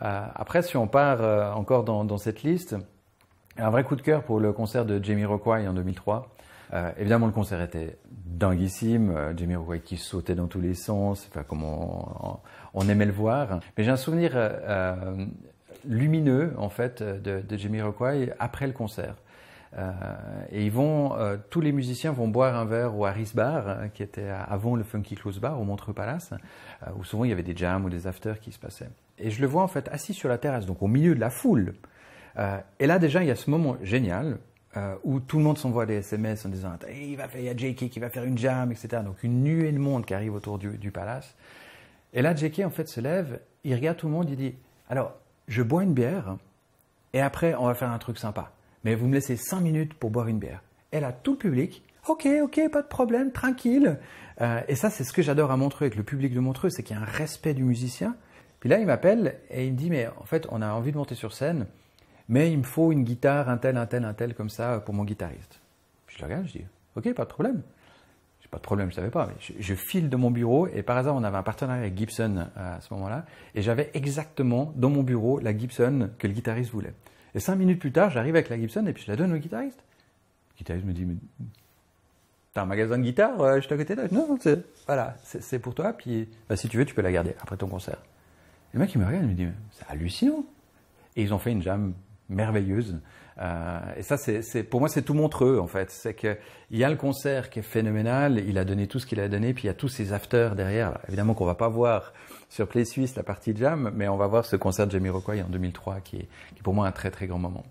Euh, après, si on part euh, encore dans, cette liste, un vrai coup de cœur pour le concert de Jamie Rockway en 2003. Euh, évidemment, le concert était dinguissime. Jamie Rockway qui sautait dans tous les sens. Enfin, comme on, aimait le voir. Mais j'ai un souvenir lumineux, en fait, de, de Jamie Rockway après le concert. Euh, et ils vont, euh, tous les musiciens vont boire un verre au Harris Bar, hein, qui était avant le Funky Close Bar au Montreux Palace, euh, où souvent il y avait des jams ou des afters qui se passaient. Et je le vois en fait assis sur la terrasse, donc au milieu de la foule. et là déjà, il y a ce moment génial où tout le monde s'envoie des SMS en disant il y a JK qui va faire une jam, etc. Donc une nuée de monde qui arrive autour du, du palace. Et là, JK en fait se lève, il regarde tout le monde, il dit alors je bois une bière et après on va faire un truc sympa mais vous me laissez 5 minutes pour boire une bière. Elle a tout le public, ok, ok, pas de problème, tranquille. Euh, et ça, c'est ce que j'adore à Montreux avec le public de Montreux, c'est qu'il y a un respect du musicien. Puis là, il m'appelle et il me dit, mais en fait, on a envie de monter sur scène, mais il me faut une guitare, un tel, un tel, un tel, comme ça, pour mon guitariste. je le regarde, je dis, ok, pas de problème. J'ai pas de problème, je savais pas, je, je, file de mon bureau et par hasard, on avait un partenariat avec Gibson euh, à ce moment-là, et j'avais exactement dans mon bureau la Gibson que le guitariste voulait. Et cinq minutes plus tard, j'arrive avec la Gibson et puis je la donne au guitariste. Le guitariste me dit, mais t'as un magasin de guitare euh, juste à côté de Non, c'est, voilà, c'est, pour toi. Puis bah, si tu veux, tu peux la garder après ton concert. Et le mec, me regarde, il me dit, c'est hallucinant. Et ils ont fait une jam merveilleuse. Euh, et ça, c'est, pour moi, c'est tout montreux, en fait. C'est qu'il y a le concert qui est phénoménal, il a donné tout ce qu'il a donné, puis il y a tous ces afters derrière. évidemment qu'on va pas voir sur Play Suisse la partie Jam, mais on va voir ce concert de Rockway en 2003, qui est pour moi un très, très grand moment.